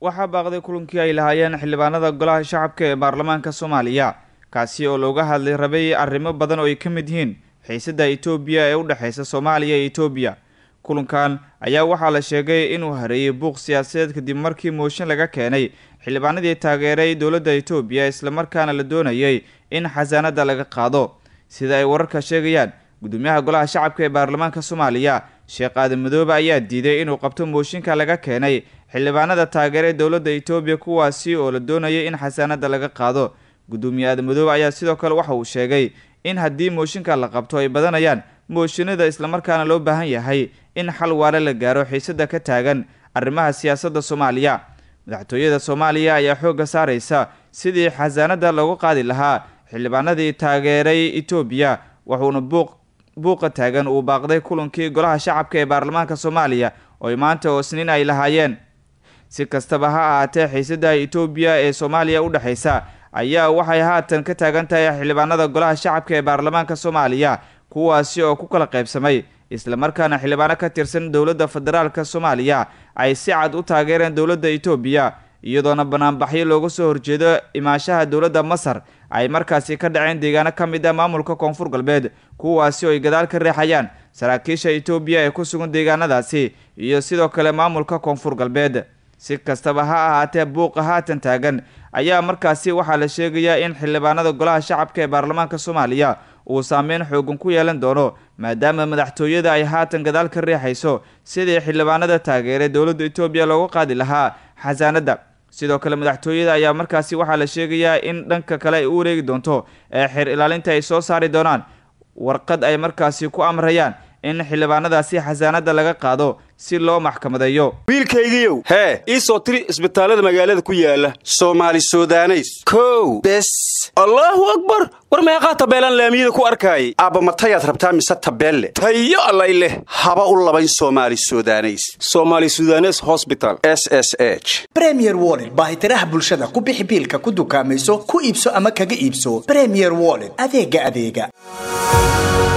waxaa baaqday kulankii ay lahaayeen xildhibaanada golaha shacabka ee baarlamaanka soomaaliya kaasi oo looga hadlay rabay arrimo badan oo ay ka mid yihiin xiisada itoobiya ee u dhexeysa soomaaliya iyo itoobiya kulankan ayaa waxaa la sheegay inuu hareeyay buuq siyaasadeed kadib markii mooshin laga keenay xildhibaanadii taageeray dowladda etoobiya islamarkaana la doonayay in xasaanada laga qaado sida ay wararka sheegayaan gudoomiyaha golaha shacabka ee baarlamaanka soomaaliya sheekh aadan madoobe ayaa diiday inuu qabto mooshinka laga keenay xildhibaanada taageeray dowladda itoobiya kuwaasi oo la doonayay in xasaanada laga qaado guddoomiye-aad madoobe ayaa sidoo kale waxa uu sheegay in haddii mooshinka la qabto ay badanayaan mooshinada islamarkaana loo baahan yahay in xal waale la gaaro xiisada ka taagan arrimaha siyaasada soomaaliya madaxtooyada soomaaliya ayaa xoogga saaraysa sidii xasaanada loogu qaadi lahaa xildhibaanadii taageeray itoobiya wuxuuna buuq buuqa taagan uu baaqday kulankii golaha shacabka ee baarlamaanka soomaaliya oo maanta oo isniin ay lahaayeen si kastaba ha ahaatee xiisada etoobiya ee soomaaliya u dhexaysa ayaa waxay haatan ka taagan tahay xildhibaanada golaha shacabka ee baarlamaanka soomaaliya kuwaasi oo ku kala qaybsamay isla markaana xildhibaano ka tirsan dowladda federaalka soomaaliya ay si cad u taageereen dawladda etoobiya iyadoona banaanbaxyo looga soo horjeedo imaashaha dawladda masar ay markaasi ka dhaceen deegaano ka mid a ah maamulka koonfur galbeed kuwaasi oo ay gadaal ka reexayaan saraakiisha etoobiya ee ku sugan deegaanadaasi iyo sidoo kale maamulka koonfur galbeed si kastaba ha ahaatee buuqa haatan taagan ayaa markaasi waxaa la sheegayaa in xildhibaanada golaha shacabka ee baarlamaanka soomaaliya uu saameyn xoogan ku yeelan doono maadaama madaxtooyada ay haatan gadaal ka riixayso sidii xildhibaanada taageeray dowladda etoobiya loogu qaadi lahaa xasaanadda sidoo kale madaxtooyada ayaa markaasi waxaa la sheegayaa in dhanka kale ay u wareegi doonto ee xir ilaalinta ay soo saari doonaan warqad ay markaasi ku amrayaan in xildhibaanadaasi xasaanada laga qaado si loo maxkamadeeyo wiilkaygiiow hee ii soo tiri isbitaallada magaalada ku yaala soomaali sudaneys kow bes allaahu akbar war meeqaa tabeelaan laamiyada ku arkaayay aabba matayaad rabtaa mise tabeelle tayo allay leh haba u labayn somaali sudaneys somaali sudanes hosbital s s h bremier woled baahitiraha bulshada ku bixi biilka ku dukaamayso ku iibso ama kaga iibso bremier woled adeega adeega